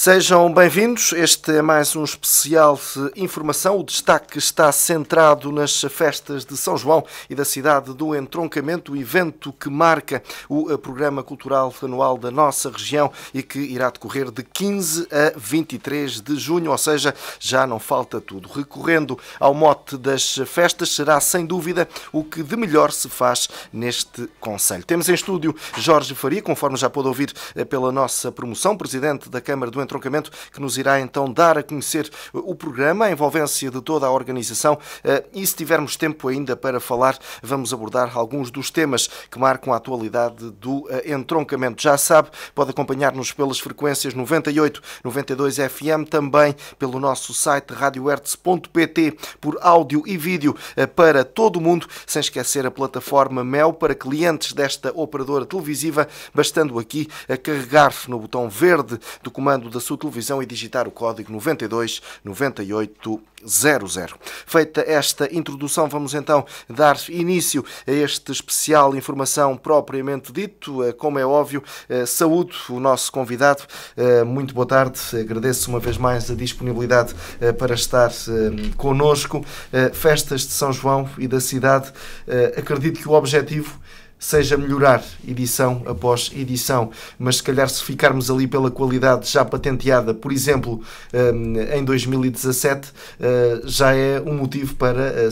Sejam bem-vindos. Este é mais um especial informação. O destaque está centrado nas festas de São João e da cidade do Entroncamento, o evento que marca o eh, programa cultural anual da nossa região e que irá decorrer de 15 a 23 de junho, ou seja, já não falta tudo. Recorrendo ao mote das festas, será sem dúvida o que de melhor se faz neste Conselho. Temos em estúdio Jorge Faria, conforme já pôde ouvir eh, pela nossa promoção, presidente da Câmara do Entroncamento entroncamento que nos irá então dar a conhecer o programa, a envolvência de toda a organização eh, e se tivermos tempo ainda para falar, vamos abordar alguns dos temas que marcam a atualidade do eh, entroncamento. Já sabe, pode acompanhar-nos pelas frequências 98, 92 FM, também pelo nosso site radiohertz.pt por áudio e vídeo eh, para todo o mundo, sem esquecer a plataforma Mel para clientes desta operadora televisiva, bastando aqui a carregar no botão verde do comando da da sua televisão e digitar o código 92 9800. Feita esta introdução, vamos então dar início a este especial informação propriamente dito. Eh, como é óbvio, eh, saúde o nosso convidado. Eh, muito boa tarde, agradeço uma vez mais a disponibilidade para estar conosco. Festas de São João e da cidade, acredito que o objetivo seja melhorar edição após edição, mas se calhar se ficarmos ali pela qualidade já patenteada, por exemplo, hum, em 2017, eh, já é um motivo para, eh,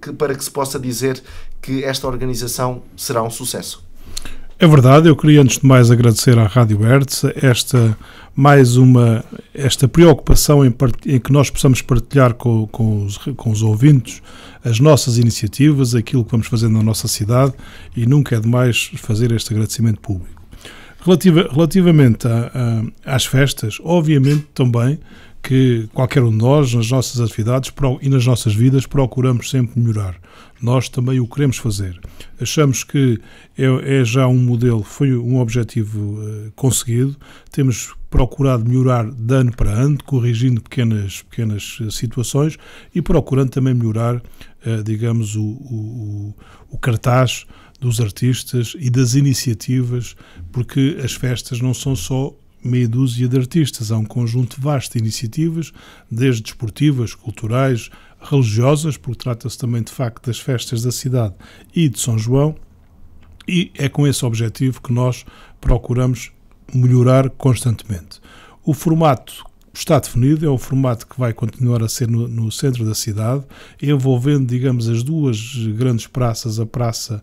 que, para que se possa dizer que esta organização será um sucesso. É verdade, eu queria antes de mais agradecer à Rádio Hertz esta mais uma esta preocupação em, em que nós possamos partilhar com, com, os, com os ouvintes as nossas iniciativas, aquilo que vamos fazendo na nossa cidade e nunca é demais fazer este agradecimento público. Relativa, relativamente a, a, às festas, obviamente também que qualquer um de nós, nas nossas atividades e nas nossas vidas, procuramos sempre melhorar. Nós também o queremos fazer. Achamos que é, é já um modelo, foi um objetivo uh, conseguido. Temos procurado melhorar de ano para ano, corrigindo pequenas, pequenas eh, situações e procurando também melhorar, uh, digamos, o, o, o cartaz dos artistas e das iniciativas, porque as festas não são só meia dúzia de artistas. Há um conjunto vasto de iniciativas, desde desportivas, culturais, religiosas, porque trata-se também de facto das festas da cidade e de São João, e é com esse objetivo que nós procuramos melhorar constantemente. O formato está definido, é o formato que vai continuar a ser no, no, centro da cidade, envolvendo, digamos, as duas grandes praças, a praça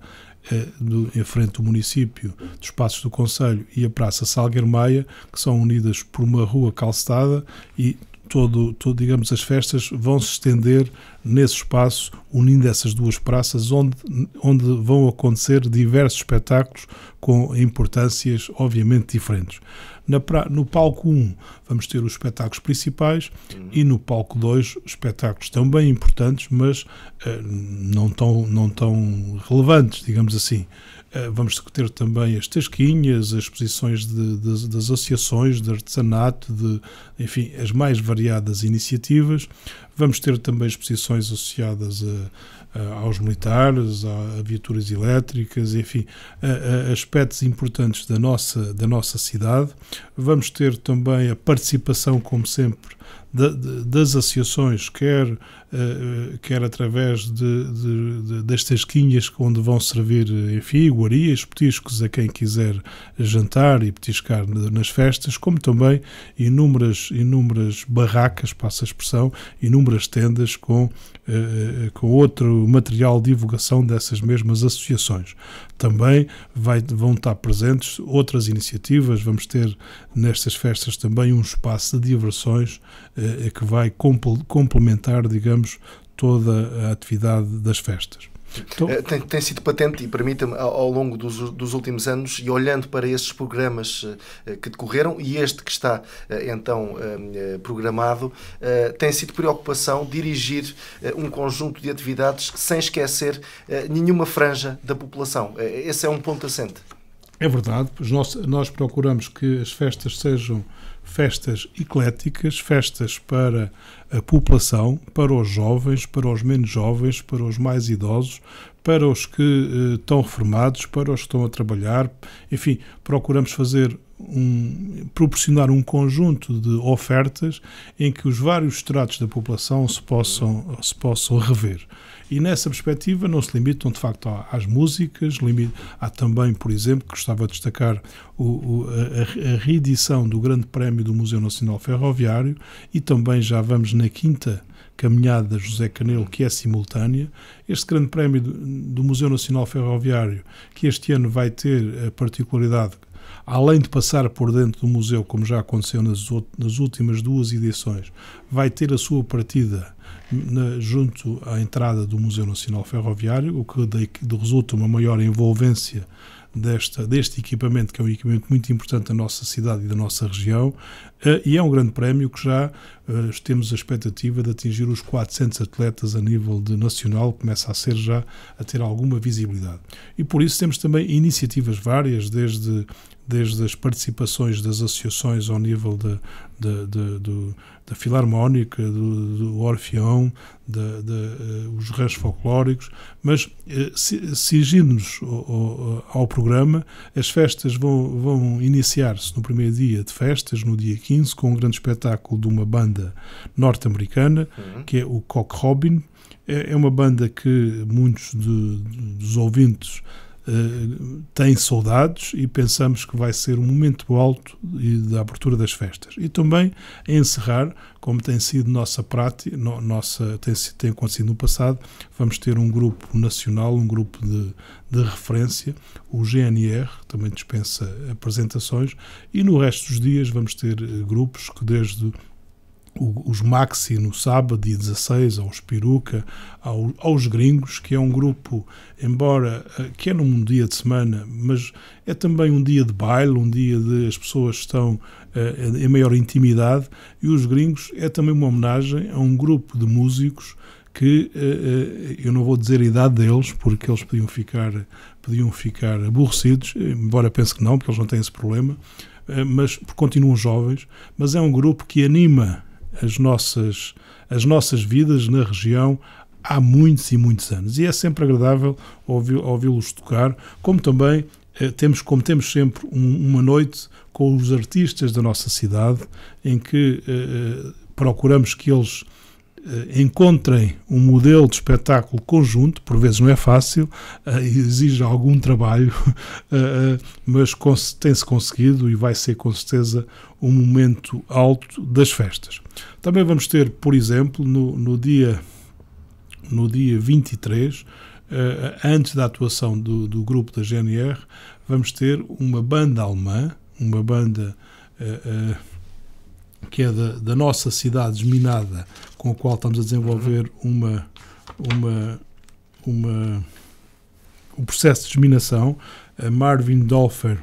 eh, do, em frente do município, dos Passos do Conselho, e a praça Salgueiro Maia, que são unidas por uma rua calçada e todo, todo, digamos, as festas vão se estender nesse espaço, unindo essas duas praças, onde, onde vão acontecer diversos espetáculos com importâncias, obviamente, diferentes. Na, no palco 1 vamos ter os espetáculos principais uhum. e no palco 2 espetáculos também importantes, mas eh, não, tão, não tão relevantes, digamos assim. Eh, vamos ter também as tasquinhas, as exposições das associações, de artesanato, de, enfim, as mais variadas iniciativas. Vamos ter também exposições associadas a, a, aos militares, a, a, viaturas elétricas, enfim, aspectos importantes da nossa, da nossa cidade. Vamos ter também a participação, como sempre, das associações, quer eh, eh, quer através de, de, de, das tasquinhas onde vão servir, eh, enfim, iguarias, petiscos a quem quiser jantar e petiscar nas festas, como também inúmeras, inúmeras barracas, passa a expressão, inúmeras tendas com, com outro material de divulgação dessas mesmas associações. Também vai, vão estar presentes outras iniciativas, vamos ter nestas festas também um espaço de diversões que vai complementar, digamos, fazemos toda a atividade das festas. Então... Eh, tem, tem, sido patente e permita-me, ao, longo dos, dos, últimos anos e olhando para esses programas eh, eh, que decorreram e este que está então programado, tem sido preocupação dirigir um conjunto de atividades sem esquecer nenhuma franja da população. Esse é um ponto assente. É verdade, nós, nós procuramos que as festas sejam festas ecléticas, festas para a população, para os jovens, para os menos jovens, para os mais idosos, para os que eh, estão reformados, para os que estão a trabalhar, enfim, procuramos fazer um, proporcionar um conjunto de ofertas em que os vários estratos da população se possam, se possam rever. E nessa perspectiva não se limitam, de facto, às músicas, limita, há também, por exemplo, gostava de destacar o, o, a, a reedição do Grande Prémio do Museu Nacional Ferroviário e também já vamos na quinta caminhada José Canelo, que é simultânea. Este Grande Prémio do Museu Nacional Ferroviário, que este ano vai ter a particularidade, além de passar por dentro do museu, como já aconteceu nas, nas últimas duas edições, vai ter a sua partida na, junto à entrada do Museu Nacional Ferroviário, o que de, de resulta uma maior envolvência desta, deste equipamento, que é um equipamento muito importante da nossa cidade e da nossa região, eh, e é um grande prémio que já uh, temos a expectativa de atingir os 400 atletas a nível de nacional, começa a ser já a ter alguma visibilidade. E por isso temos também iniciativas várias, desde desde as participações das associações ao nível da, da, do, da Filarmónica, do, do Orfeão, da, da, eh, os reis folclóricos, mas eh, sigindo-nos ao, ao, programa, as festas vão, vão iniciar-se no primeiro dia de festas, no dia 15, com um grande espetáculo de uma banda banda norte-americana, uhum. que é o Cock Robin. É, é uma banda que muitos de, dos ouvintes eh, tem saudades e pensamos que vai ser um momento alto da abertura das festas. E também a encerrar, como tem sido nossa prática, no, nossa, tem, tem acontecido no passado, vamos ter um grupo nacional, um grupo de, de referência, o GNR, também dispensa apresentações, e no resto dos dias vamos ter eh, grupos que desde os Maxi no sábado, dia 16, aos Peruca, aos, aos Gringos, que é um grupo, embora eh, que é num dia de semana, mas é também um dia de baile, um dia de as pessoas estão uh, em maior intimidade, e os Gringos é também uma homenagem a um grupo de músicos que eh, eu não vou dizer a idade deles, porque eles podiam ficar, podiam ficar aborrecidos, embora pense que não, porque eles não têm esse problema, mas continuam jovens, mas é um grupo que anima as nossas, as nossas vidas na região há muitos e muitos anos. E é sempre agradável ouvi-los tocar, como também eh, temos, como temos sempre um, uma noite com os artistas da nossa cidade, em que eh, eh, procuramos que eles eh, encontrem um modelo de espetáculo conjunto, por vezes não é fácil, eh, exige algum trabalho, eh, mas tem-se conseguido e vai ser com certeza um momento alto das festas. Também vamos ter, por exemplo, no, no dia, no dia 23, antes da atuação do, do grupo da GNR, vamos ter uma banda alemã, uma banda que é da, da nossa cidade, desminada com o qual estamos a desenvolver uhum. uma, uma, uma, um processo de germinação, a Marvin Dolfer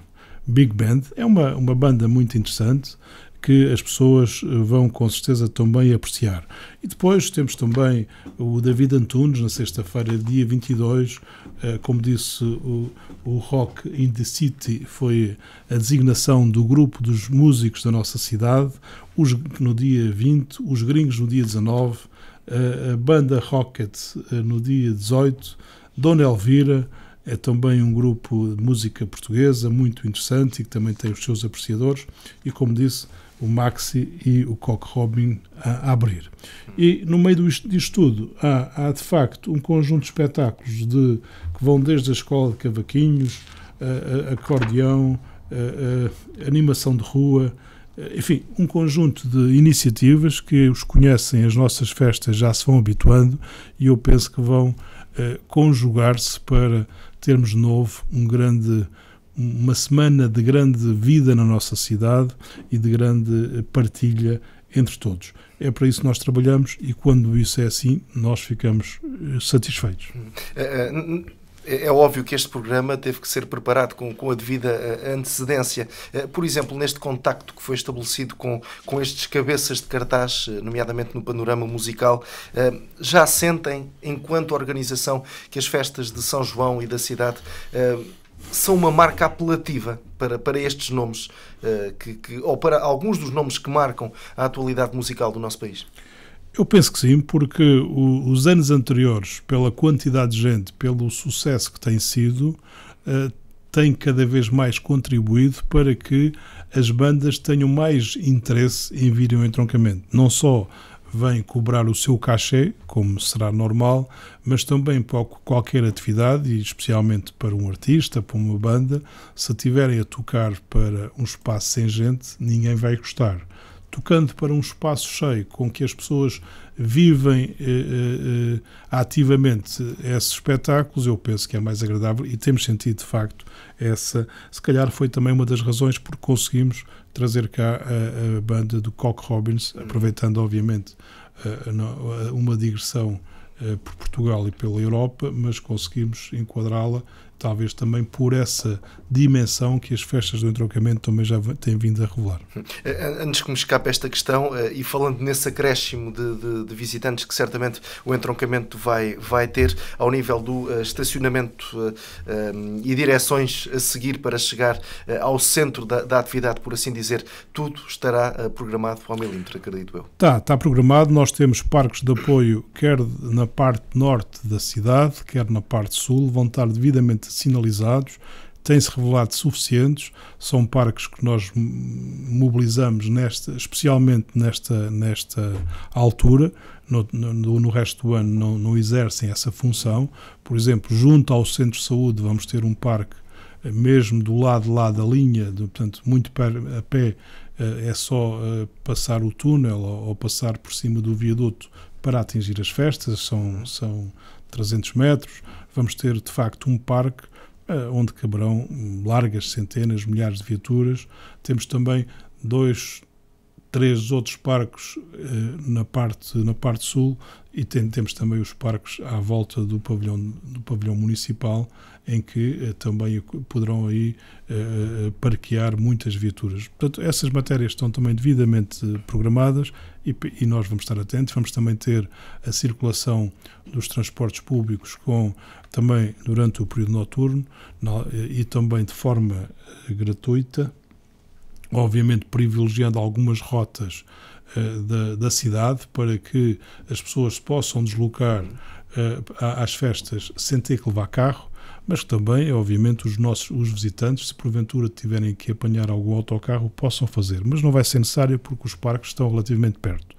Big Band. É uma, uma banda muito interessante que as pessoas eh, vão com certeza também apreciar. E depois temos também o David Antunes, na sexta-feira, dia 22, eh, como disse, o, o Rock in the City foi a designação do grupo dos músicos da nossa cidade, os no dia 20, os gringos no dia 19, a, a banda Rocket eh, no dia 18, Dona Elvira, é também um grupo de música portuguesa muito interessante e que também tem os seus apreciadores. E como disse, o Maxi e o Cock Robin a, abrir. E no meio disto, tudo há, há, de facto um conjunto de espetáculos de, que vão desde a escola de cavaquinhos, a, a, acordeão, animação de rua, eh, enfim, um conjunto de iniciativas que os conhecem, as nossas festas já se vão habituando e eu penso que vão eh, conjugar-se para termos de novo um grande uma semana de grande vida na nossa cidade e de grande eh, partilha entre todos. É para isso que nós trabalhamos e quando isso é assim, nós ficamos eh, satisfeitos. Hum. Eh, é, é óbvio que este programa teve que ser preparado com, com a devida antecedência. Por exemplo, neste contacto que foi estabelecido com, com estes cabeças de cartaz, nomeadamente no panorama musical, já sentem, enquanto organização, que as festas de São João e da cidade são uma marca apelativa para, para estes nomes, uh, que, que, ou para alguns dos nomes que marcam a atualidade musical do nosso país? Eu penso que sim, porque o, os anos anteriores, pela quantidade de gente, pelo sucesso que tem sido, uh, eh, tem cada vez mais contribuído para que as bandas tenham mais interesse em virem um entroncamento. Não só vem cobrar o seu cachê, como será normal, mas também para qualquer atividade, e especialmente para um artista, para uma banda, se tiverem a tocar para um espaço sem gente, ninguém vai gostar. Tocando para um espaço cheio, com que as pessoas vivem eh, eh, eh, ativamente esses espetáculos, eu penso que é mais agradável e temos sentido, de facto, essa. Se calhar foi também uma das razões por que conseguimos trazer cá a, a banda do Cock Robbins, hum. aproveitando, obviamente, uma digressão eh, por Portugal e pela Europa, mas conseguimos enquadrá-la talvez também por essa dimensão que as festas do entroncamento também já têm vindo a revelar. Eh, antes que me escape esta questão, eh, e falando nesse acréscimo de, de, de visitantes que certamente o entroncamento vai, vai ter, ao nível do eh, estacionamento e direções a seguir para chegar ao centro da, da atividade, por assim dizer, tudo estará programado para o milímetro, acredito eu. Está, está programado. Nós temos parques de apoio, quer na parte norte da cidade, quer na parte sul, vão estar devidamente sinalizados, têm-se revelado suficientes, são parques que nós mobilizamos nesta, especialmente nesta, nesta altura, no, no, no resto do ano não, não exercem essa função. Por exemplo, junto ao centro de saúde vamos ter um parque eh, mesmo do lado lá da linha, de, portanto, muito a pé, eh, é só eh, passar o túnel ou passar por cima do viaduto para atingir as festas, são, são 300 metros vamos ter de facto um parque eh, onde caberão largas centenas, milhares de viaturas. Temos também dois três outros parques eh, na, parte, na parte sul e tem, temos também os parques à volta do pavilhão, do pavilhão municipal, em que eh, também poderão aí eh, parquear muitas viaturas. Portanto, essas matérias estão também devidamente programadas e, e nós vamos estar atentos. Vamos também ter a circulação dos transportes públicos com também durante o período noturno e também de forma gratuita obviamente privilegiando algumas rotas uh, da, da, cidade para que as pessoas possam deslocar uh, às festas sem ter que levar carro, mas que também, obviamente, os nossos os visitantes, se porventura tiverem que apanhar algum autocarro, possam fazer, mas não vai ser necessário porque os parques estão relativamente perto.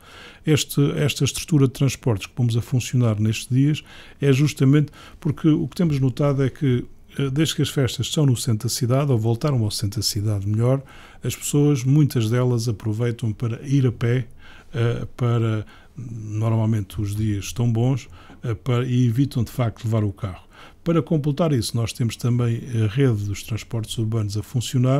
Este, esta estrutura de transportes que vamos a funcionar nestes dias é justamente porque o que temos notado é que eh, desde que as festas estão no centro da cidade, ou voltaram ao centro da cidade melhor, as pessoas, muitas delas, aproveitam para ir a pé, eh, para normalmente os dias estão bons, eh, para, e evitam de facto levar o carro. Para completar isso, nós temos também a rede dos transportes urbanos a funcionar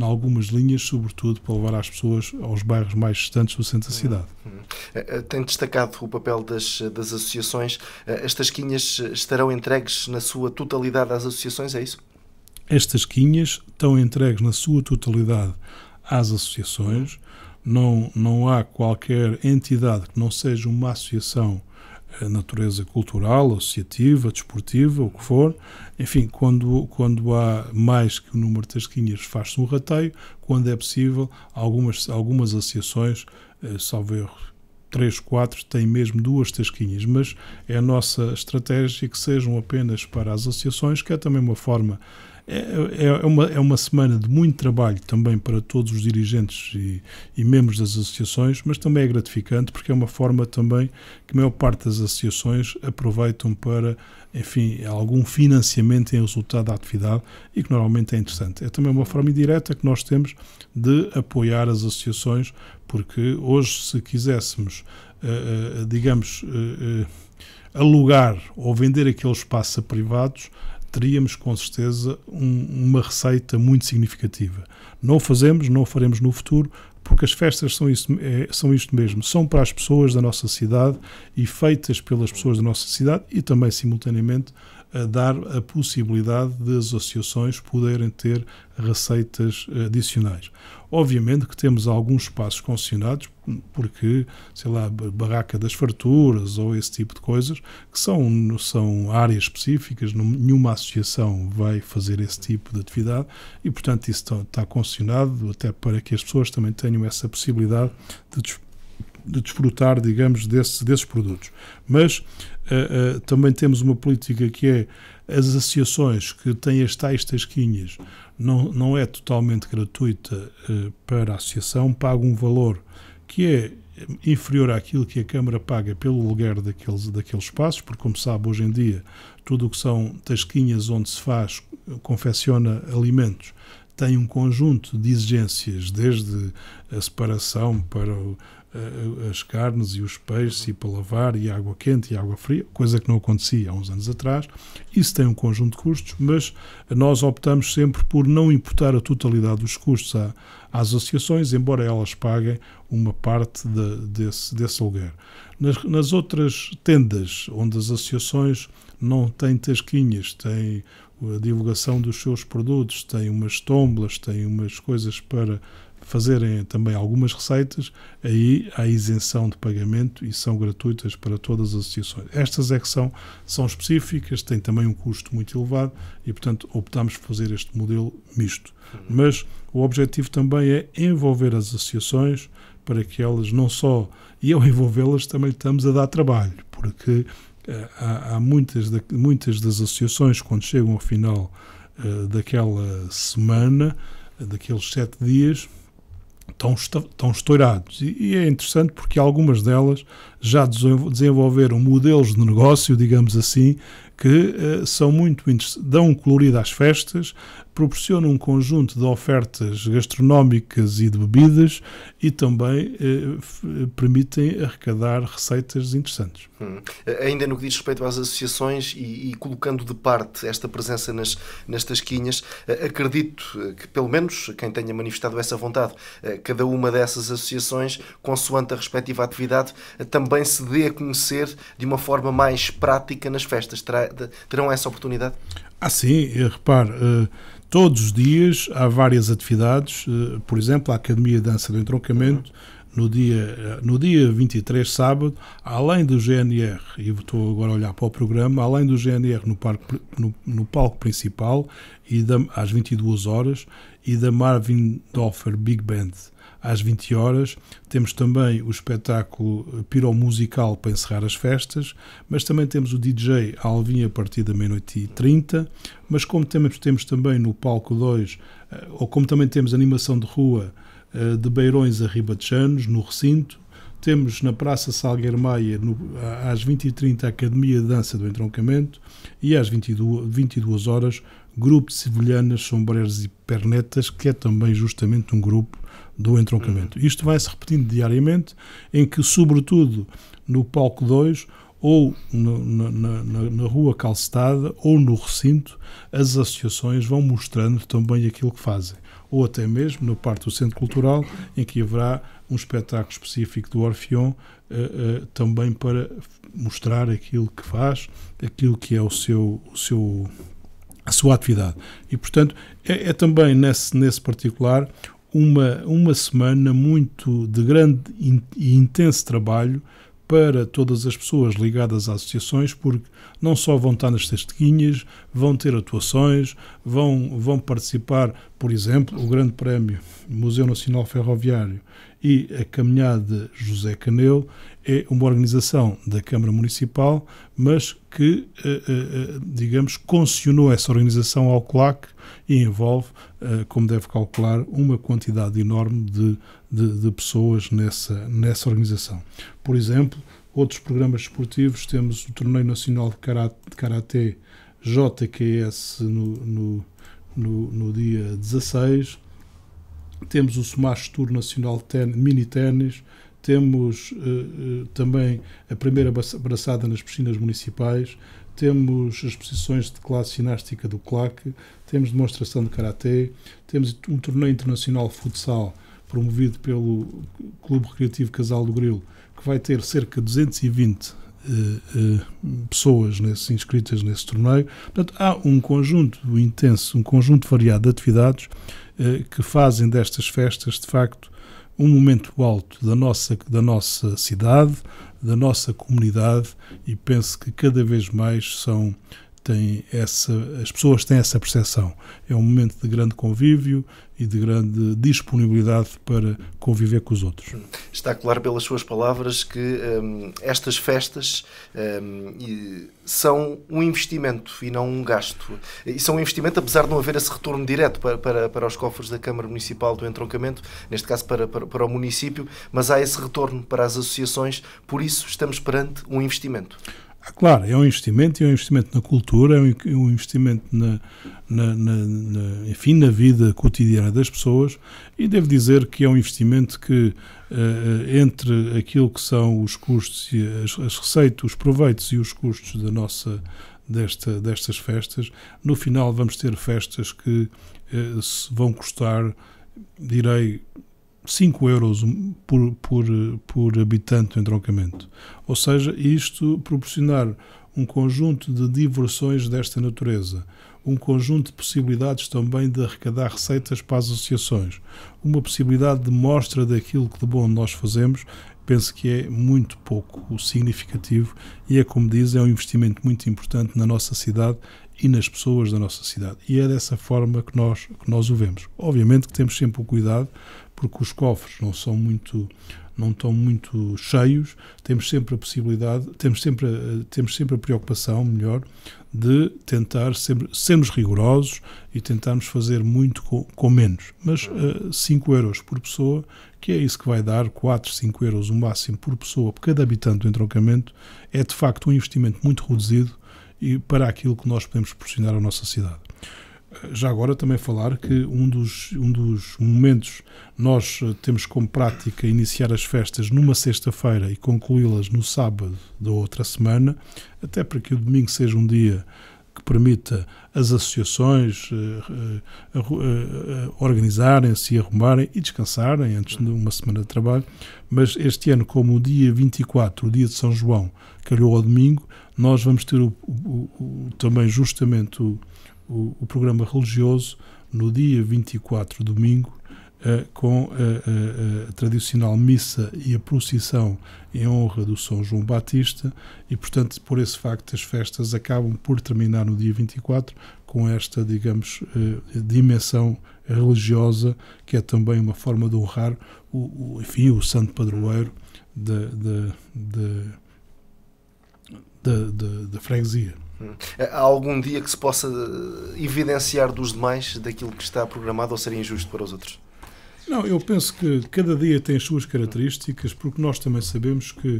em algumas linhas, sobretudo para levar as pessoas aos bairros mais distantes do centro da uhum. cidade. Uhum. Eh, eh, tem destacado o papel das, das associações. Eh, as tasquinhas estarão entregues na sua totalidade às associações, é isso? Estas quinhas estão entregues na sua totalidade às associações. Uhum. Não, não há qualquer entidade que não seja uma associação a natureza cultural, associativa, desportiva, o que for. Enfim, quando, quando há mais que o número de tasquinhas, faz-se um rateio. Quando é possível, algumas, algumas associações, eh, salvo erro, 3, 4, têm mesmo duas tasquinhas, mas é a nossa estratégia que sejam apenas para as associações, que é também uma forma é, é, é, uma, é uma semana de muito trabalho também para todos os dirigentes e, e, membros das associações, mas também é gratificante porque é uma forma também que a maior parte das associações aproveitam para, enfim, algum financiamento em resultado da atividade e que normalmente é interessante. É também uma forma indireta que nós temos de apoiar as associações, porque hoje, se quiséssemos, eh, eh, digamos, eh, alugar ou vender aquele espaço a privados teríamos com certeza um, uma receita muito significativa. Não o fazemos, não o faremos no futuro, porque as festas são, isso, é, são isto mesmo, são para as pessoas da nossa cidade e feitas pelas pessoas da nossa cidade e também simultaneamente a dar a possibilidade as associações poderem ter receitas adicionais. Obviamente que temos alguns espaços concessionados, porque, sei lá, barraca das farturas ou esse tipo de coisas, que são, são áreas específicas, nenhuma associação vai fazer esse tipo de atividade e, portanto, isso está, está concessionado até para que as pessoas também tenham essa possibilidade de de desfrutar, digamos, desse, desses produtos. Mas Uh, também temos uma política que é as associações que têm as tais tasquinhas não, não é totalmente gratuita uh, para a associação, paga um valor que é inferior àquilo que a Câmara paga pelo lugar daqueles, daqueles espaços, porque, como sabe, hoje em dia, tudo o que são tasquinhas onde se faz, confecciona alimentos, tem um conjunto de exigências, desde a separação para o, as carnes e os peixes e para lavar e água quente e água fria, coisa que não acontecia há uns anos atrás. Isso tem um conjunto de custos, mas nós optamos sempre por não imputar a totalidade dos custos à, às associações, embora elas paguem uma parte de, desse, desse aluguer. Nas, nas outras tendas, onde as associações não têm tasquinhas, têm a divulgação dos seus produtos, têm umas tomblas, têm umas coisas para fazerem também algumas receitas, aí há isenção de pagamento e são gratuitas para todas as associações. Estas é que são, são específicas, têm também um custo muito elevado e, portanto, optamos por fazer este modelo misto. Mas o objetivo também é envolver as associações para que elas não só, e ao envolvê-las também estamos a dar trabalho, porque eh, há, há muitas, da, muitas das associações, quando chegam ao final uh, daquela semana, daqueles sete dias, estão, estão estourados. E, e, é interessante porque algumas delas já desenvolveram modelos de negócio, digamos assim, que uh, são muito dão um colorido às festas, proporcionam um conjunto de ofertas gastronómicas e de bebidas e também uh, permitem arrecadar receitas interessantes. Hum. Eh, ainda no que diz respeito às associações e, e colocando de parte esta presença nas, nas tasquinhas, uh, acredito que pelo menos quem tenha manifestado essa vontade, cada uma dessas associações, consoante a respectiva atividade, também se dê a conhecer de uma forma mais prática nas festas. Terá terão essa oportunidade? Ah, sim, eh, repare, eh, todos os dias há várias atividades, eh, por exemplo, a Academia de Dança do Entroncamento, no dia, no dia 23, sábado, além do GNR, e estou agora a olhar para o programa, além do GNR no, parque, no, no palco principal, e da, às 22 horas, e da Marvin Doffer Big Band às 20 horas. Temos também o espetáculo piromusical para encerrar as festas, mas também temos o DJ Alvin a partir da meia-noite e 30. Mas como temos, temos também no palco 2, eh, ou como também temos animação de rua eh, de Beirões a Ribatejanos, no recinto, temos na Praça Salgueiro Maia, no, às 20h30, a Academia de Dança do Entroncamento e às 22, 22 horas, Grupo de civilianas Sombreiros e Pernetas, que é também justamente um grupo do entroncamento. Uhum. Isto vai-se repetindo diariamente, em que, sobretudo no palco 2, ou no, na, na, na, rua calcetada ou no recinto, as associações vão mostrando também aquilo que fazem. Ou até mesmo na parte do Centro Cultural, em que haverá um espetáculo específico do Orfeão, uh, eh, uh, eh, também para mostrar aquilo que faz, aquilo que é o seu, o seu, a sua atividade. E, portanto, é, é também nesse, nesse particular uma, uma semana muito de grande e intenso trabalho para todas as pessoas ligadas às associações, porque não só vão estar nas testemunhas, vão ter atuações, vão, vão participar, por exemplo, o Grande Prémio Museu Nacional Ferroviário e a Caminhada José Caneu é uma organização da Câmara Municipal, mas que, eh, eh, eh, digamos, concionou essa organização ao CLAC e envolve, como deve calcular, uma quantidade enorme de, de, de pessoas nessa, nessa organização. Por exemplo, outros programas esportivos, temos o Torneio Nacional de Karaté JQS no, no, no, no dia 16, temos o Smash Tour Nacional de ten, Mini Ténis, temos uh, uh, também a primeira braçada nas piscinas municipais, temos as posições de classe ginástica do CLAC, temos demonstração de Karatê, temos um torneio internacional de futsal promovido pelo Clube Recreativo Casal do Grilo, que vai ter cerca de 220 eh, eh, pessoas nesse, inscritas nesse torneio. Portanto, há um conjunto intenso, um conjunto variado de atividades eh, que fazem destas festas, de facto, um momento alto da nossa, da nossa cidade, da nossa comunidade e penso que cada vez mais são tem essa, as pessoas têm essa percepção. É um momento de grande convívio e de grande disponibilidade para conviver com os outros. Está claro pelas suas palavras que hum, estas festas hum, são um investimento e não um gasto. E são um investimento, apesar de não haver esse retorno direto para, para, para os cofres da Câmara Municipal do Entroncamento, neste caso para, para, para o município, mas há esse retorno para as associações, por isso estamos perante um investimento. Ah, claro, é um investimento e é um investimento na cultura, é um investimento na, na, na, na, enfim, na vida cotidiana das pessoas e devo dizer que é um investimento que uh, entre aquilo que são os custos, as, as receitas, os proveitos e os custos da nossa desta, destas festas, no final vamos ter festas que uh, vão custar, direi, 5 euros por, por, por habitante em entroncamento. Ou seja, isto proporcionar um conjunto de diversões desta natureza, um conjunto de possibilidades também de arrecadar receitas para as associações, uma possibilidade de mostra daquilo que de bom nós fazemos, penso que é muito pouco significativo e é, como diz, é um investimento muito importante na nossa cidade e nas pessoas da nossa cidade. E é dessa forma que nós, que nós o vemos. Obviamente que temos sempre o cuidado, porque os cofres não são muito não estão muito cheios, temos sempre a possibilidade, temos sempre a, eh, temos sempre a preocupação, melhor, de tentar sempre, sermos rigorosos e tentarmos fazer muito com, com menos. Mas uh, eh, 5 euros por pessoa, que é isso que vai dar, 4, 5 euros o máximo por pessoa, por cada habitante do entroncamento, é de facto um investimento muito reduzido e para aquilo que nós podemos proporcionar à nossa cidade. Eh, já agora também falar que um dos, um dos momentos nós eh, temos como prática iniciar as festas numa sexta-feira e concluí-las no sábado da outra semana, até para que o domingo seja um dia que permita as associações uh, uh, uh, organizarem-se e arrumarem e descansarem antes de uma semana de trabalho. Mas este ano, como o dia 24, o dia de São João, calhou ao domingo, nós vamos ter o, o, o, também justamente o, programa religioso no dia 24, domingo, uh, com a, eh, a, eh, a, tradicional missa e a procissão em honra do São João Batista, e portanto, por esse facto, as festas acabam por terminar no dia 24 com esta, digamos, uh, dimensão religiosa, que é também uma forma de honrar o, enfim, o santo padroeiro da da, da, da freguesia. Hum. Eh, há algum dia que se possa eh, evidenciar dos demais daquilo que está programado ou seria injusto para os outros? Não, eu penso que cada dia tem as suas características, porque nós também sabemos que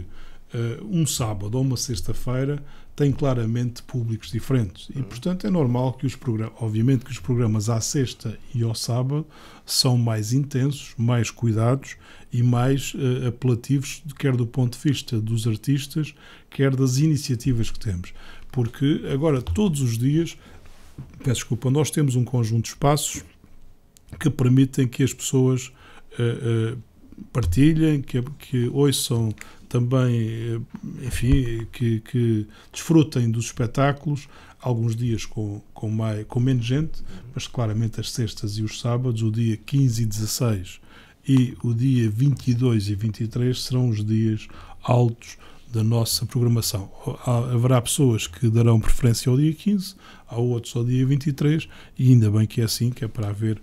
uh, um sábado ou uma sexta-feira tem claramente públicos diferentes. E, hum. portanto, é normal que os programas, obviamente, que os programas à sexta e ao sábado são mais intensos, mais cuidados e mais uh, apelativos, quer do ponto de vista dos artistas, quer das iniciativas que temos. Porque agora, todos os dias, peço desculpa, nós temos um conjunto de espaços que permitem que as pessoas uh, uh, partilhem, que, que ouçam também, eh, enfim, que, que, desfrutem dos espetáculos, alguns dias com, com, mais, com menos gente, mas claramente as sextas e os sábados, o dia 15 e 16 e o dia 22 e 23 serão os dias altos da nossa programação. Haverá pessoas que darão preferência ao dia 15, há outros ao dia 23, e ainda bem que é assim, que é para haver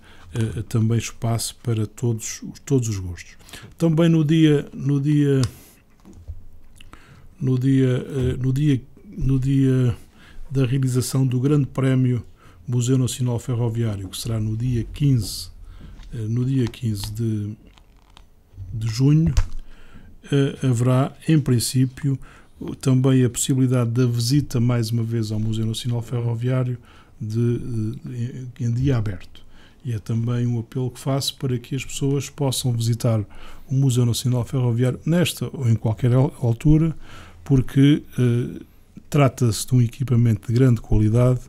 uh, também espaço para todos, todos os gostos. Também no dia no dia no dia uh, no dia no dia da realização do Grande Prémio Museu Nacional Ferroviário, que será no dia 15, uh, eh, no dia 15 de, de junho, eh, haverá, em princípio, também a possibilidade da visita, mais uma vez, ao Museu Nacional Ferroviário de, de, eh, em dia aberto. E é também um apelo que faço para que as pessoas possam visitar o Museu Nacional Ferroviário nesta ou em qualquer altura, porque eh, trata-se de um equipamento de grande qualidade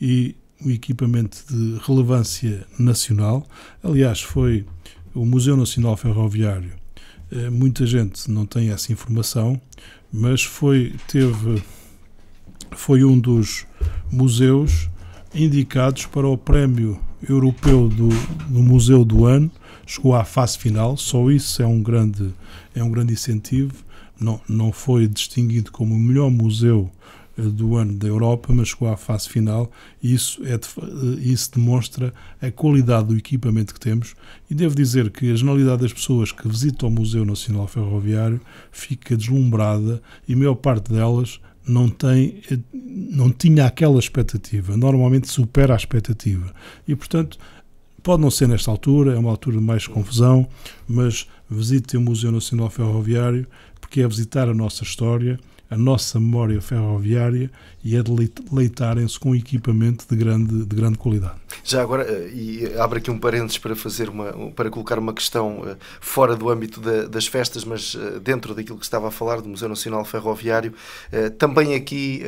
e um equipamento de relevância nacional. Aliás, foi o Museu Nacional Ferroviário eh, muita gente não tem essa informação, mas foi, teve, foi um dos museus indicados para o Prémio Europeu do, do Museu do Ano, chegou à fase final, só isso é um grande, é um grande incentivo. Não, não foi distinguido como o melhor museu do ano da Europa, mas chegou à fase final e isso, é, eh, isso demonstra a qualidade do equipamento que temos. E devo dizer que a generalidade das pessoas que visitam o Museu Nacional Ferroviário fica deslumbrada e a maior parte delas não, tem, eh, não tinha aquela expectativa. Normalmente supera a expectativa. E, portanto, Pode não ser nesta altura, é uma altura de mais confusão, mas visitem o Museu Nacional Ferroviário, porque é visitar a nossa história a nossa memória ferroviária e a deleitarem-se com equipamento de grande, de grande qualidade. Já agora, eh, e eh, abro aqui um parênteses para, fazer uma, para colocar uma questão eh, fora do âmbito da, das festas, mas dentro daquilo que estava a falar do Museu Nacional Ferroviário, também aqui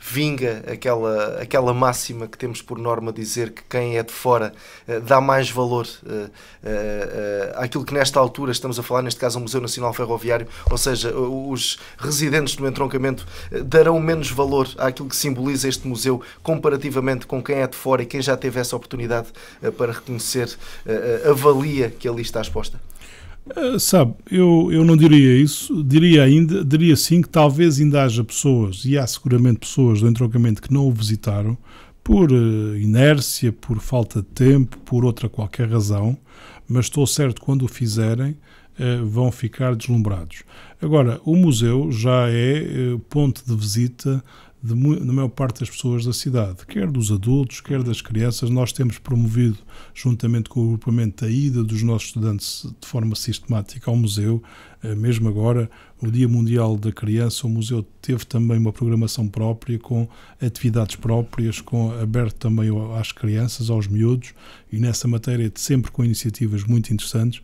vinga aquela, aquela máxima que temos por norma dizer que quem é de fora dá mais valor àquilo que nesta altura estamos a falar, neste caso o Museu Nacional Ferroviário, ou seja, os residentes do entorno entroncamento eh, darão menos valor àquilo que simboliza este museu comparativamente com quem é de fora e quem já teve essa oportunidade eh, para reconhecer eh, a valia que ali está exposta? sabe, eu, eu não diria isso, diria ainda, diria sim que talvez ainda haja pessoas, e há seguramente pessoas do entroncamento que não o visitaram, por inércia, por falta de tempo, por outra qualquer razão, mas estou certo quando o fizerem, eh, vão ficar deslumbrados. Agora, o museu já é eh, ponto de visita de, na maior parte das pessoas da cidade, quer dos adultos, quer das crianças. Nós temos promovido, juntamente com o agrupamento, a ida dos nossos estudantes de forma sistemática ao museu. Eh, mesmo agora, o Dia Mundial da Criança, o museu teve também uma programação própria, com atividades próprias, com aberto também às crianças, aos miúdos, e nessa matéria sempre com iniciativas muito interessantes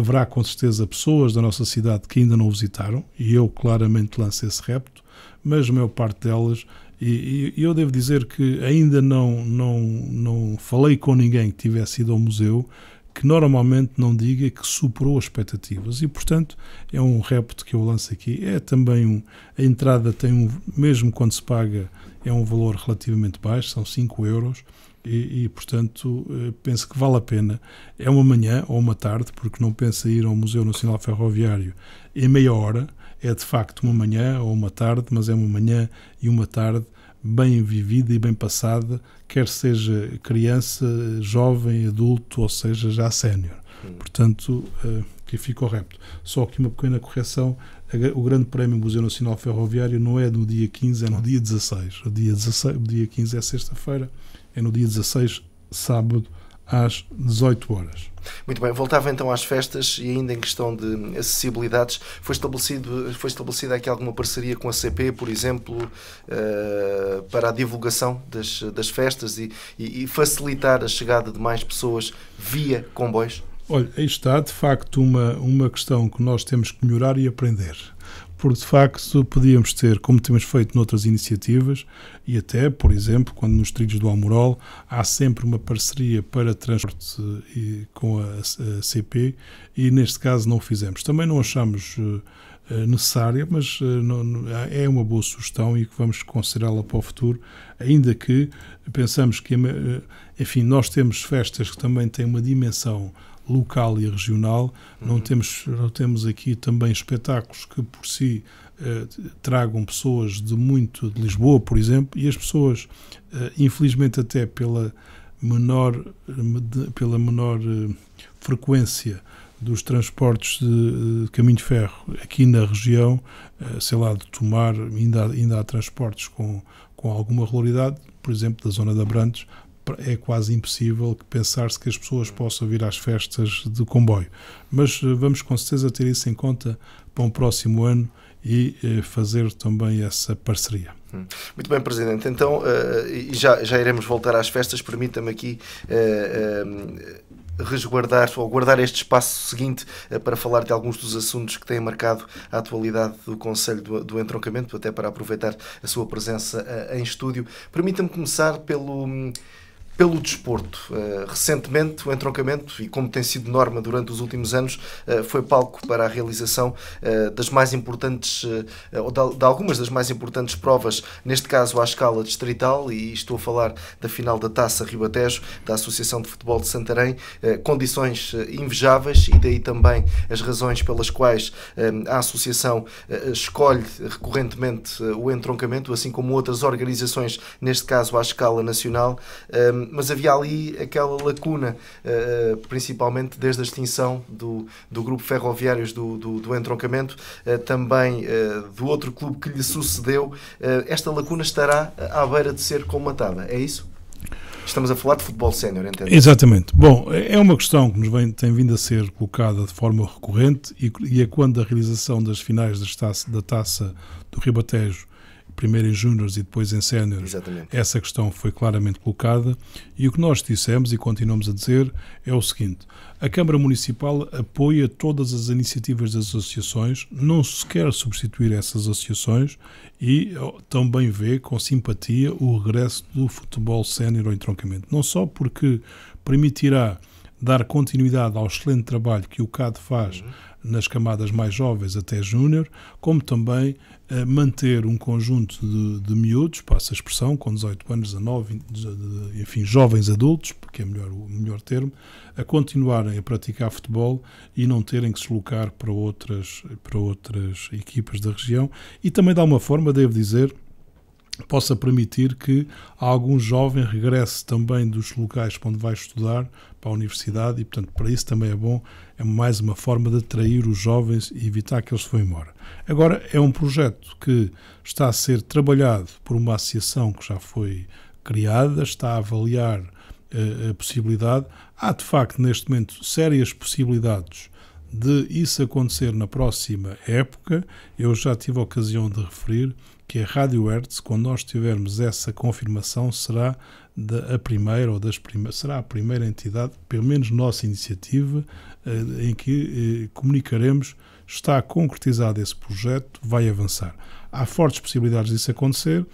haverá com certeza pessoas da nossa cidade que ainda não visitaram, e eu claramente lanço esse repto, mas a maior parte delas, e, e eu devo dizer que ainda não, não, não falei com ninguém que tivesse ido ao museu que normalmente não diga que superou as expectativas e portanto é um repto que eu lanço aqui é também um, a entrada tem um mesmo quando se paga é um valor relativamente baixo são 5 euros e, e, portanto eh, penso que vale a pena. É uma manhã ou uma tarde, porque não pensa ir ao Museu Nacional Ferroviário em meia hora, é de facto uma manhã ou uma tarde, mas é uma manhã e uma tarde bem vivida e bem passada, quer seja criança, jovem, adulto ou seja já sénior. Hum. Portanto, eh, que fica o repto. Só que uma pequena correção: o Grande Prémio Museu Nacional Ferroviário não é no dia 15, é no dia 16. O dia, 16, o dia 15 é sexta-feira é no dia 16, sábado, às 18 horas. Muito bem, voltava então às festas e ainda em questão de acessibilidades, foi, estabelecido, foi estabelecida aqui alguma parceria com a CP, por exemplo, uh, para a divulgação das, das festas e, e, e, facilitar a chegada de mais pessoas via comboios? Olha, aí está de facto uma, uma questão que nós temos que melhorar e aprender porque de facto podíamos ter, como temos feito noutras iniciativas, e até, por exemplo, quando nos trilhos do Almorol há sempre uma parceria para transporte com a CP, e neste caso não o fizemos. Também não achamos eh, eh, necessária, mas eh, não, é, é uma boa sugestão e que vamos considerá-la para o futuro, ainda que pensamos que, enfim, nós temos festas que também têm uma dimensão local e regional. Uhum. Não, temos, não temos aqui também espetáculos que por si eh, tragam pessoas de muito de Lisboa, por exemplo, e as pessoas, eh, infelizmente até pela menor, pela menor eh, frequência dos transportes de, de, caminho de ferro aqui na região, eh, sei lá, de Tomar, ainda, há, ainda há transportes com, com alguma regularidade, por exemplo, da zona de Abrantes, é quase impossível pensar-se que as pessoas possam vir às festas de comboio. Mas eh, vamos com certeza ter isso em conta para um próximo ano e eh, fazer também essa parceria. Hum. Muito bem, Presidente. Então, eh, já, já iremos voltar às festas. Permita-me aqui resguardar ou guardar este espaço seguinte para falar de alguns dos assuntos que têm marcado a atualidade do Conselho do, do Entroncamento, até para aproveitar a sua presença em estúdio. Permita-me começar pelo. Hum, pelo desporto. Eh, recentemente, o entroncamento, e como tem sido norma durante os últimos anos, eh, foi palco para a realização eh, das mais importantes, ou de algumas das mais importantes provas, neste caso à escala distrital, e estou a falar da final da Taça Ribatejo, da Associação de Futebol de Santarém, condições invejáveis e daí também as razões pelas quais a Associação escolhe recorrentemente o entroncamento, assim como outras organizações, neste caso à escala nacional ehm, mas havia ali aquela lacuna, uh, principalmente desde a extinção do, do grupo Ferroviários do, do, do entroncamento, uh, também do outro clube que lhe sucedeu. esta lacuna estará à beira de ser colmatada, é isso? Estamos a falar de futebol sénior, entende? Exatamente. Bom, é uma questão que nos vem, tem vindo a ser colocada de forma recorrente e, e é quando a realização das finais taça, da taça do Ribatejo primeiro em júniores e depois em séniores, essa questão foi claramente colocada e o que nós dissemos e continuamos a dizer é o seguinte: a Câmara Municipal apoia todas as iniciativas das associações, não se quer substituir essas associações e também vê com simpatia o regresso do futebol sénior ao entroncamento. Não só porque permitirá dar continuidade ao excelente trabalho que o CAD faz. Uhum nas camadas mais jovens até júnior, como também eh, manter um conjunto de, de miúdos, passa a expressão, com 18 anos, 19, 20, enfim, jovens adultos, porque é melhor, o melhor termo, a continuarem a praticar futebol e não terem que se locar para outras, para outras equipas da região. E também, de alguma forma, devo dizer, possa permitir que algum jovem regresse também dos locais para onde vai estudar para a universidade e, portanto, para isso também é bom, é mais uma forma de atrair os jovens e evitar que eles vão embora. Agora, é um projeto que está a ser trabalhado por uma associação que já foi criada, está a avaliar uh, a possibilidade. Há, de facto, neste momento, sérias possibilidades de isso acontecer na próxima época. Eu já tive a ocasião de referir que é Rádio Hertz, quando nós tivermos essa confirmação, será da, a primeira ou das primeiras, será a primeira entidade, pelo menos nossa iniciativa, eh, em que eh, comunicaremos está concretizado esse projeto, vai avançar. Há fortes possibilidades disso acontecer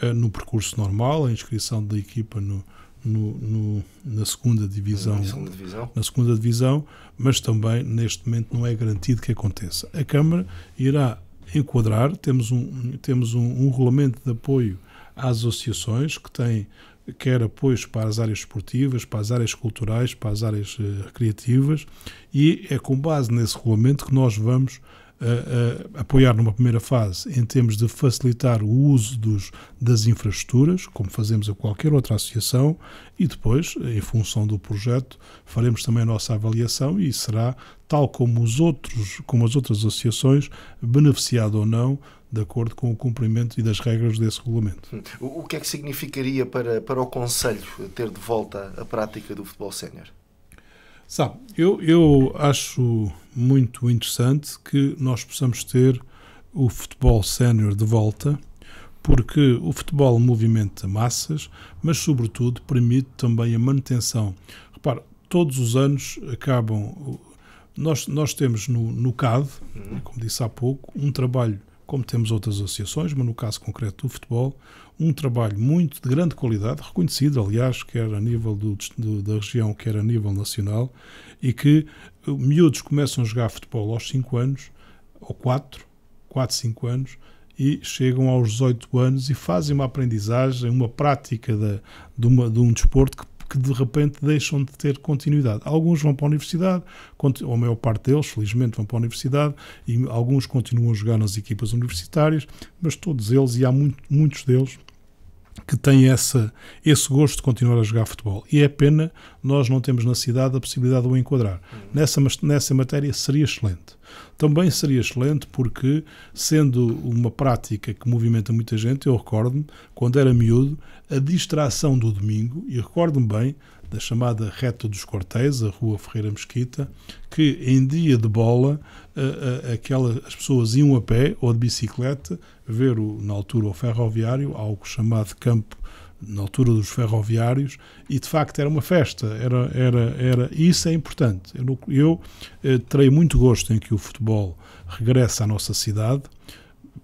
eh, no percurso normal, a inscrição da equipa no, no, no, na segunda divisão, divisão, na segunda divisão, mas também neste momento não é garantido que aconteça. A Câmara irá enquadrar, temos um, temos um, um regulamento de apoio às associações que tem quer apoios para as áreas esportivas, para as áreas culturais, para as áreas eh, recreativas, e é com base nesse regulamento que nós vamos uh, apoiar numa primeira fase em termos de facilitar o uso dos, das infraestruturas, como fazemos a qualquer outra associação, e depois, em função do projeto, faremos também a nossa avaliação e será, tal como, os outros, como as outras associações, beneficiado ou não de acordo com o cumprimento e das regras desse regulamento. Hum. O que é que significaria para, para o Conselho ter de volta a prática do futebol sénior? Sabe, eu, eu acho muito interessante que nós possamos ter o futebol sénior de volta, porque o futebol movimenta massas, mas, sobretudo, permite também a manutenção. Repare, todos os anos acabam. Nós, nós temos no, no CAD, uhum. como disse há pouco, um trabalho, como temos outras associações, mas no caso concreto do futebol, um trabalho muito de grande qualidade, reconhecido, aliás, quer a nível do, do, da região, quer a nível nacional, e que eh, miúdos começam a jogar futebol aos 5 anos, ou 4, 4, 5 anos, e chegam aos 18 anos e fazem uma aprendizagem, uma prática de, de, uma, de um desporto que que de repente deixam de ter continuidade. Alguns vão para a universidade, ou a maior parte deles, felizmente, vão para a universidade, e alguns continuam a jogar nas equipas universitárias, mas todos eles, e há muito, muitos deles, que tem essa, esse gosto de continuar a jogar futebol. E é pena nós não temos na cidade a possibilidade de o enquadrar. Uhum. Nessa, nessa matéria seria excelente. Também seria excelente porque, sendo uma prática que movimenta muita gente, eu recordo-me, quando era miúdo, a distração do domingo, e recordo-me bem da chamada Reta dos Cortéis, a Rua Ferreira Mesquita, que em dia de bola aquelas as pessoas iam a pé ou de bicicleta ver, o, na altura, o ferroviário, algo chamado campo na altura dos ferroviários, e de facto era uma festa, era, era, era isso é importante. Eu, eu eh, terei muito gosto em que o futebol regresse à nossa cidade,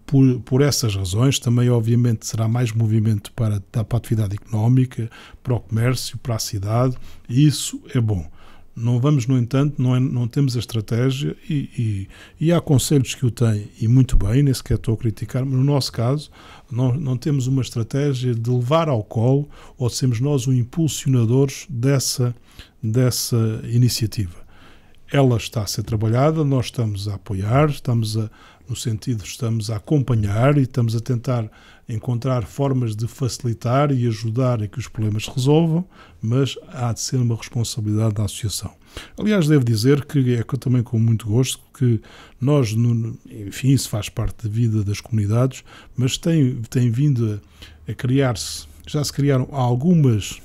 por, por essas razões, também obviamente será mais movimento para, para a atividade económica, para o comércio, para a cidade, e isso é bom. Não vamos, no entanto, não, é, não temos a estratégia e, e, e, há conselhos que o têm, e muito bem, nem sequer estou a criticar, mas no nosso caso, não, não temos uma estratégia de levar ao colo ou de sermos nós os impulsionadores dessa, dessa iniciativa. Ela está a ser trabalhada, nós estamos a apoiar, estamos a, no sentido de estamos a acompanhar e estamos a tentar encontrar formas de facilitar e ajudar a que os problemas se resolvam, mas há de ser uma responsabilidade da associação. Aliás, devo dizer que é também com muito gosto que nós, enfim, isso faz parte da vida das comunidades, mas tem, tem vindo a, a criar-se, já se criaram algumas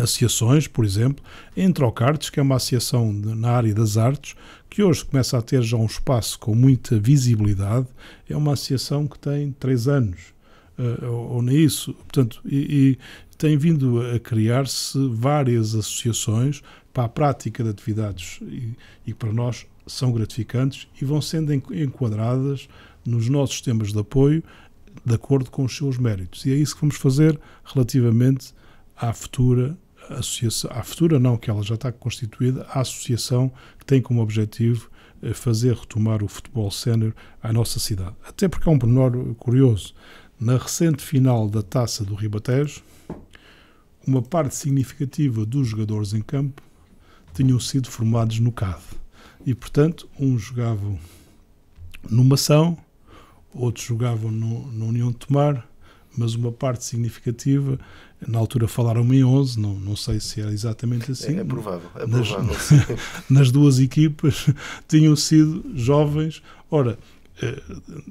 associações, por exemplo, entre Ocartes, que é uma associação de, na área das artes, que hoje começa a ter já um espaço com muita visibilidade, é uma associação que tem três anos, uh, ou, ou nem isso, portanto, e, e tem vindo a criar-se várias associações para a prática de atividades e, e para nós são gratificantes e vão sendo enquadradas nos nossos sistemas de apoio de acordo com os seus méritos. E é isso que vamos fazer relativamente à futura associação, à futura não, que ela já está constituída, a associação que tem como objetivo eh, fazer retomar o futebol sénior à nossa cidade. Até porque é um pormenor curioso. Na recente final da Taça do Ribatejo, uma parte significativa dos jogadores em campo tinham sido formados no CAD. E, portanto, uns um jogavam no Mação outros jogavam no União de Tomar, mas uma parte significativa na altura falaram-me em 11, não, não sei se era exatamente é assim. É, é provável, é provável. Nas, nas duas equipas tinham sido jovens. Ora, eh,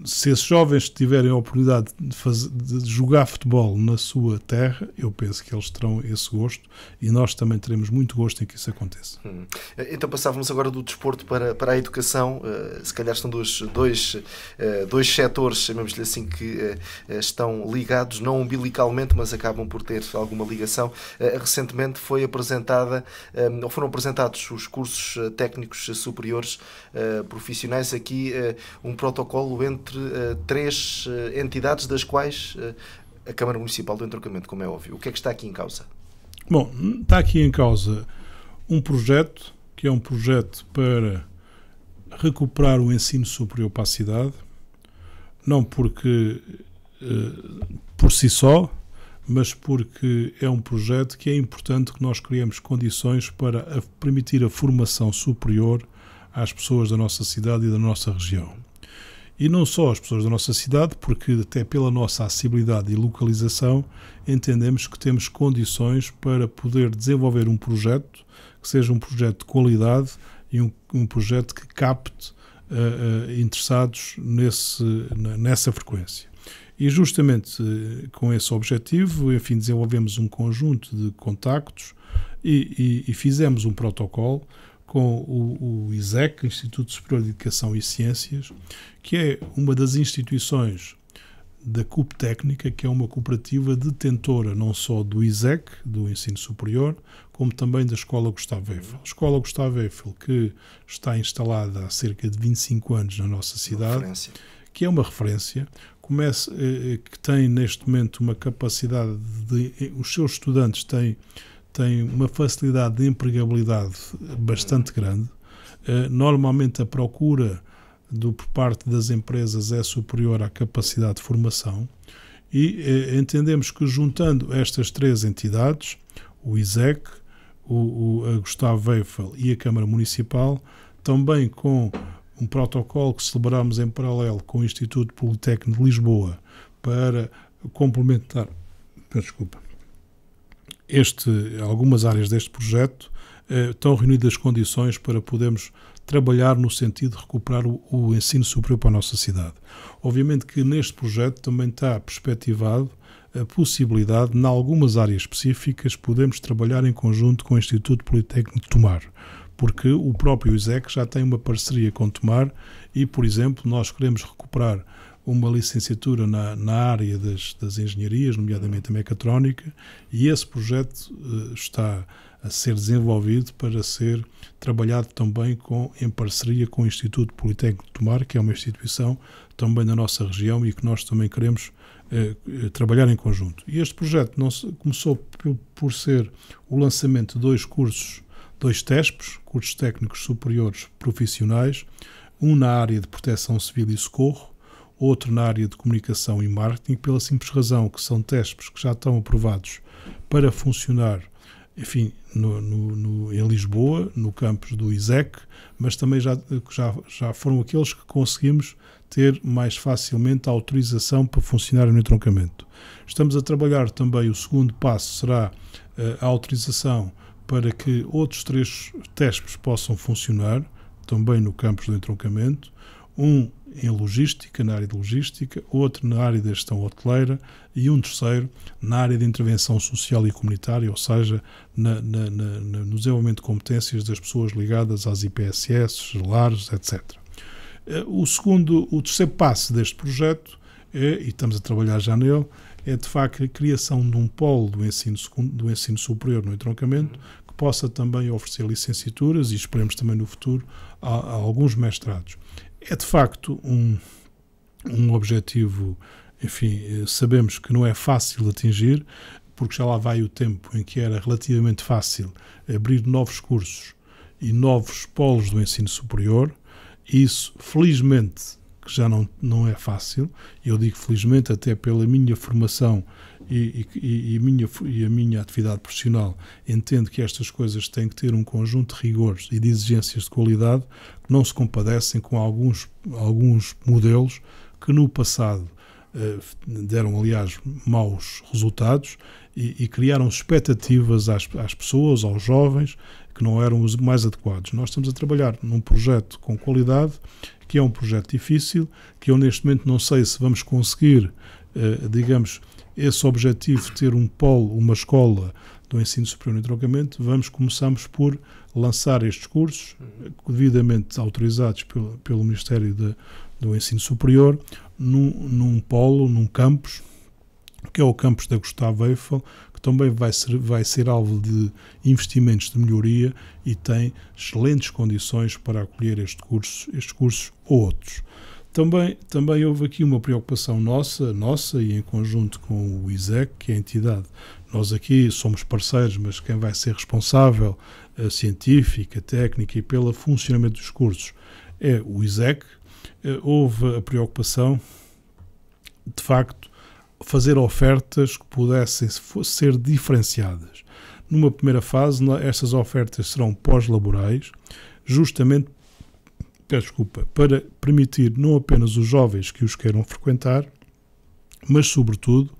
se esses jovens tiverem a oportunidade de, fazer, de, jogar futebol na sua terra, eu penso que eles terão esse gosto e nós também teremos muito gosto em que isso aconteça. Hum. Eh, então passávamos agora do desporto para, para a educação. Eh, se calhar estão dois, dois, dois setores, chamemos-lhe assim, que estão ligados, não umbilicalmente, mas acabam por ter alguma ligação. recentemente foi apresentada, ou foram apresentados os cursos técnicos superiores profissionais. Aqui um protocolo protocolo entre uh, três uh, entidades, das quais eh, a Câmara Municipal do Entroncamento, como é óbvio. O que é que está aqui em causa? Bom, está aqui em causa um projeto, que é um projeto para recuperar o ensino superior para a cidade, não porque por si só, mas porque é um projeto que é importante que nós criemos condições para a permitir a formação superior às pessoas da nossa cidade e da nossa região. E não só as pessoas da nossa cidade, porque até pela nossa acessibilidade e localização entendemos que temos condições para poder desenvolver um projeto que seja um projeto de qualidade e um, um projeto que capte uh, uh, interessados nesse, nessa frequência. E justamente uh, com esse objetivo, enfim, desenvolvemos um conjunto de contactos e, e, e fizemos um protocolo com o, o ISEC, Instituto Superior de Educação e Ciências, que é uma das instituições da CUP Técnica, que é uma cooperativa detentora não só do ISEC, do Ensino Superior, como também da Escola Gustavo Eiffel. A Escola Gustavo Eiffel, que está instalada há cerca de 25 anos na nossa cidade, que é uma referência, eh, eh, que tem neste momento uma capacidade de. Os seus estudantes têm tem uma facilidade de empregabilidade bastante grande. Eh, normalmente a procura do, por parte das empresas é superior à capacidade de formação e eh, entendemos que juntando estas três entidades, o ISEC, o, o Gustavo Weifel e a Câmara Municipal, também com um protocolo que celebramos em paralelo com o Instituto Politécnico de Lisboa para complementar, desculpa, este, algumas áreas deste projeto estão eh, reunidas condições para podermos trabalhar no sentido de recuperar o, o, ensino superior para a nossa cidade. Obviamente que neste projeto também está perspectivado a possibilidade, em algumas áreas específicas, podemos trabalhar em conjunto com o Instituto Politécnico de Tomar, porque o próprio ISEC já tem uma parceria com Tomar e, por exemplo, nós queremos recuperar uma licenciatura na, na área das, das, engenharias, nomeadamente a mecatrónica, e esse projeto uh, está a ser desenvolvido para ser trabalhado também com, em parceria com o Instituto Politécnico de Tomar, que é uma instituição também da nossa região e que nós também queremos uh, trabalhar em conjunto. E este projeto não se, começou por, por ser o lançamento de dois cursos, dois TESPs, cursos técnicos superiores profissionais, um na área de proteção civil e socorro outro na área de comunicação e marketing, pela simples razão que são testes que já estão aprovados para funcionar, enfim, no, no, no, em Lisboa, no campus do ISEC, mas também já, já, já foram aqueles que conseguimos ter mais facilmente a autorização para funcionar no entroncamento. Estamos a trabalhar também, o segundo passo será eh, a autorização para que outros três testes possam funcionar, também no campus do entroncamento. Um em logística, na área de logística, outro na área da gestão hoteleira e um terceiro na área de intervenção social e comunitária, ou seja, na, na, na, no desenvolvimento de competências das pessoas ligadas às IPSS, lares, etc. Eh, o segundo, o terceiro passo deste projeto, é, e estamos a trabalhar já nele, é de facto a criação de um polo do ensino, do ensino superior no entroncamento que possa também oferecer licenciaturas e esperemos também no futuro a, a alguns mestrados é de facto um, um objetivo, enfim, eh, sabemos que não é fácil atingir, porque já lá vai o tempo em que era relativamente fácil abrir novos cursos e novos polos do ensino superior. Isso, felizmente, que já não, não é fácil, eu digo felizmente até pela minha formação e, e, e, minha, e a minha atividade profissional entende que estas coisas têm que ter um conjunto de rigores e de exigências de qualidade que não se compadecem com alguns, alguns modelos que no passado eh, deram, aliás, maus resultados e, e criaram expectativas às, às pessoas, aos jovens, que não eram os mais adequados. Nós estamos a trabalhar num projeto com qualidade, que é um projeto difícil, que eu neste momento não sei se vamos conseguir, eh, digamos, esse objetivo, ter um polo, uma escola do ensino superior unitrocamente, vamos começamos por lançar estes cursos, devidamente autorizados pelo, pelo Ministério de, do Ensino Superior, num, num polo, num campus, que é o campus da Gustavo Eiffel, que também vai ser, vai ser alvo de investimentos de melhoria e tem excelentes condições para acolher este curso, estes cursos ou outros. Também, também houve aqui uma preocupação nossa, nossa e em conjunto com o ISEC, que é a entidade. Nós aqui somos parceiros, mas quem vai ser responsável eh, científica, técnica e pelo funcionamento dos cursos é o ISEC. Eh, houve a preocupação, de facto, fazer ofertas que pudessem ser diferenciadas. Numa primeira fase, estas ofertas serão pós-laborais, justamente peço desculpa, para permitir não apenas os jovens que os queiram frequentar, mas, sobretudo,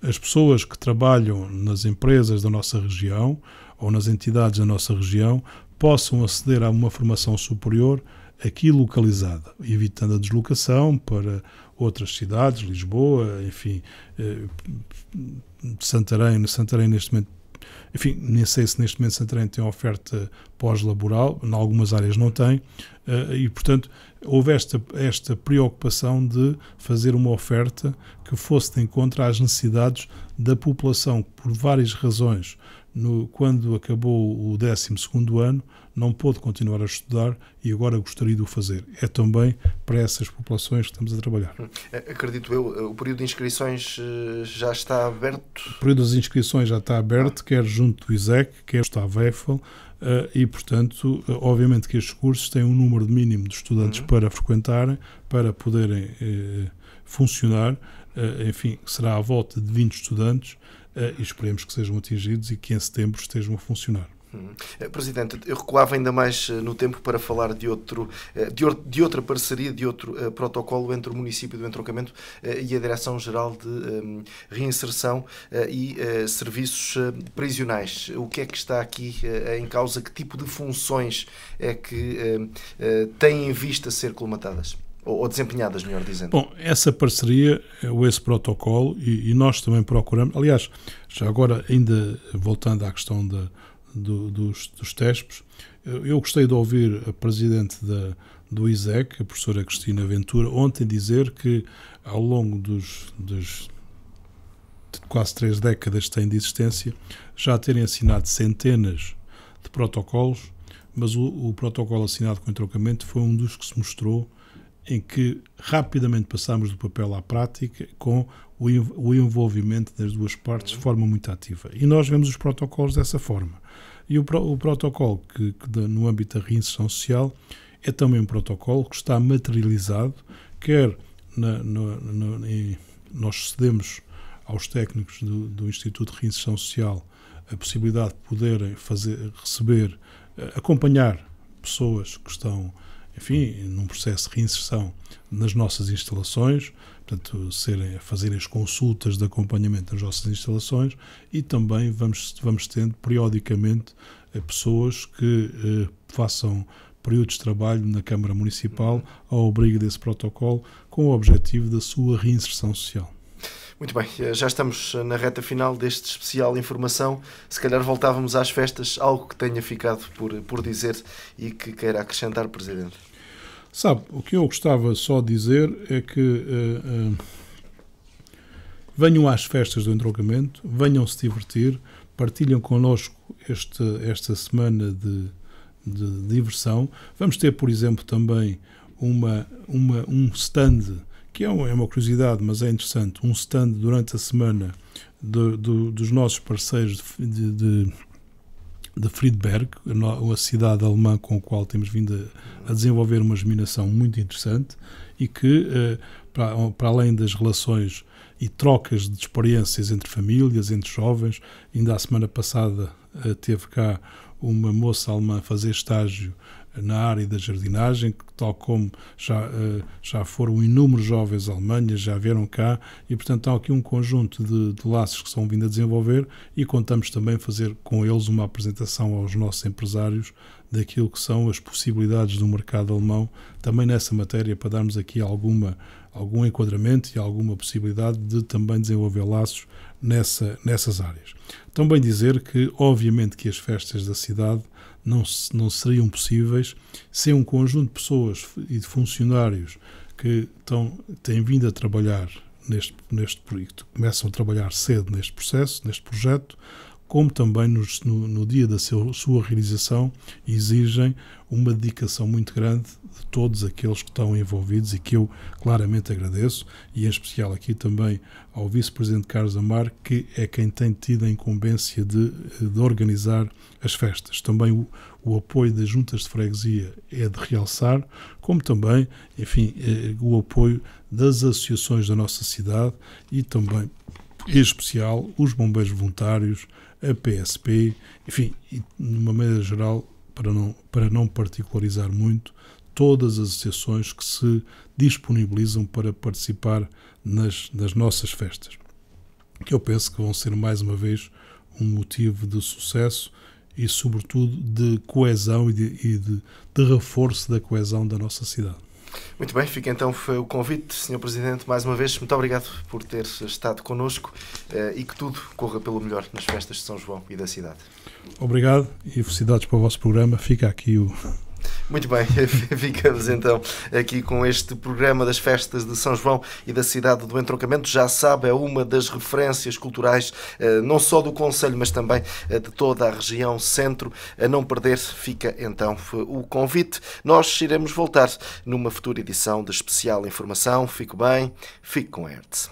as pessoas que trabalham nas empresas da nossa região ou nas entidades da nossa região possam aceder a uma formação superior aqui localizada, evitando a deslocação para outras cidades, Lisboa, enfim, eh, Santarém, Santarém neste momento, enfim, nem sei se neste momento Santarém tem oferta pós-laboral, em algumas áreas não tem, eh, e, portanto, houve esta, esta preocupação de fazer uma oferta que fosse de encontro às necessidades da população, por várias razões. No, quando acabou o 12 ano, não pôde continuar a estudar e agora gostaria de o fazer. É também para essas populações que estamos a trabalhar. Hum, eh, acredito eu, eh, o período de inscrições já está aberto? O período das inscrições já está aberto, ah. quer junto do ISEC, quer junto Estado EFL, Uh, e, portanto, eh, obviamente que estes cursos têm um número mínimo de estudantes uhum. para frequentarem, para poderem uh, funcionar. enfim, será à volta de 20 estudantes e esperemos que sejam atingidos e que em setembro estejam a funcionar. Hum. Eh, Presidente, eu recuava ainda mais eh, no tempo para falar de, outro, eh, de, outra parceria, de outro protocolo entre o município do Entroncamento e a Direção-Geral de hum, Reinserção e Serviços Prisionais. O que é que está aqui em causa? Que tipo de funções é que hum, têm em vista ser colmatadas? Ou desempenhadas, melhor dizendo? Bom, essa parceria, é ou esse protocolo, e, e nós também procuramos, aliás, já agora, ainda voltando à questão da do, dos, dos TESPs. Eu gostei de ouvir a presidente da, do ISEC, a professora Cristina Ventura, ontem dizer que ao longo dos, dos quase três décadas têm de existência já terem assinado centenas de protocolos, mas o, o protocolo assinado com o entrocamento foi um dos que se mostrou em que rapidamente passámos do papel à prática com o envolvimento das duas partes de forma muito ativa. E nós vemos os protocolos dessa forma. E o, o protocolo que, que, no âmbito da reinserção social é também um protocolo que está materializado, quer na, na, na, em, nós cedemos aos técnicos do, do, Instituto de Reinserção Social a possibilidade de poderem fazer, receber, eh, acompanhar pessoas que estão, enfim, num processo de reinserção nas nossas instalações, portanto, serem, fazer as consultas de acompanhamento das nossas instalações e também vamos, vamos tendo periodicamente eh, pessoas que eh, façam períodos de trabalho na Câmara Municipal ao abrigo desse protocolo com o objetivo da sua reinserção social. Muito bem, eh, já estamos na reta final deste especial informação. Se calhar voltávamos às festas, algo que tenha ficado por, por dizer e que queira acrescentar, Presidente. Sabe, o que eu gostava só de dizer é que uh, uh, venham às festas do entroncamento, venham se divertir, partilham connosco este, esta semana de, de, diversão. Vamos ter, por exemplo, também uma, uma, um stand, que é, um, é uma curiosidade, mas é interessante, um stand durante a semana dos nossos parceiros de, de, de Friedberg, a cidade alemã com a qual temos vindo a, desenvolver uma germinação muito interessante e que, eh, para, além das relações e trocas de experiências entre famílias, entre jovens, ainda a semana passada eh, teve cá uma moça alemã fazer estágio na área da jardinagem, que tal como já, eh, já foram inúmeros jovens alemães Alemanha, já vieram cá, e portanto há aqui um conjunto de, de laços que são vindo a desenvolver e contamos também fazer com eles uma apresentação aos nossos empresários daquilo que são as possibilidades do mercado alemão, também nessa matéria, para darmos aqui alguma, algum enquadramento e alguma possibilidade de também desenvolver laços nessa, nessas áreas. Também dizer que, obviamente, que as festas da cidade não, não seriam possíveis sem um conjunto de pessoas e de funcionários que estão, têm vindo a trabalhar neste, neste projeto, começam a trabalhar cedo neste processo, neste projeto, como também nos, no, no, dia da seu, sua realização, exigem uma dedicação muito grande de todos aqueles que estão envolvidos e que eu claramente agradeço, e em especial aqui também ao Vice-Presidente Carlos Amar, que é quem tem tido a incumbência de, de organizar as festas. Também o, o apoio das juntas de freguesia é de realçar, como também, enfim, eh, o apoio das associações da nossa cidade e também, em especial, os bombeiros voluntários a PSP, enfim, e, de uma maneira geral, para não, para não particularizar muito, todas as associações que se disponibilizam para participar nas, nas nossas festas, que eu penso que vão ser mais uma vez um motivo de sucesso e, sobretudo, de coesão e de, e de, de reforço da coesão da nossa cidade. Muito bem, fica então foi o convite, Sr. Presidente, mais uma vez, muito obrigado por ter estado connosco eh, e que tudo corra pelo melhor nas festas de São João e da cidade. Obrigado e felicidades para o vosso programa. Fica aqui o, muito bem, ficamos então aqui com este programa das festas de São João e da cidade do Entroncamento. Já sabe, é uma das referências culturais, eh, não só do Conselho, mas também eh, de toda a região centro. A não perder, fica então eh, o convite. Nós iremos voltar numa futura edição de especial informação. Fico bem, fico com Hertz.